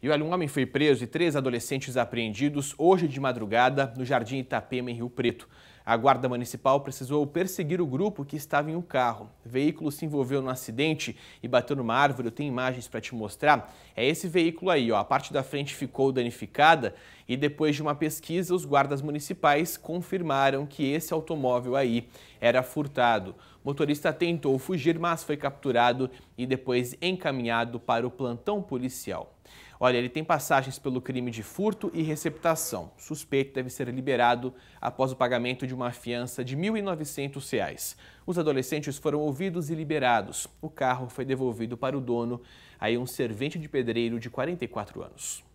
E olha, um homem foi preso e três adolescentes apreendidos hoje de madrugada no Jardim Itapema, em Rio Preto. A guarda municipal precisou perseguir o grupo que estava em um carro. O veículo se envolveu num acidente e bateu numa árvore. Eu tenho imagens para te mostrar. É esse veículo aí, ó. A parte da frente ficou danificada e depois de uma pesquisa, os guardas municipais confirmaram que esse automóvel aí era furtado. O motorista tentou fugir, mas foi capturado e depois encaminhado para o plantão policial. Olha, ele tem passagens pelo crime de furto e receptação. O suspeito deve ser liberado após o pagamento de uma fiança de R$ 1.900. Os adolescentes foram ouvidos e liberados. O carro foi devolvido para o dono, aí um servente de pedreiro de 44 anos.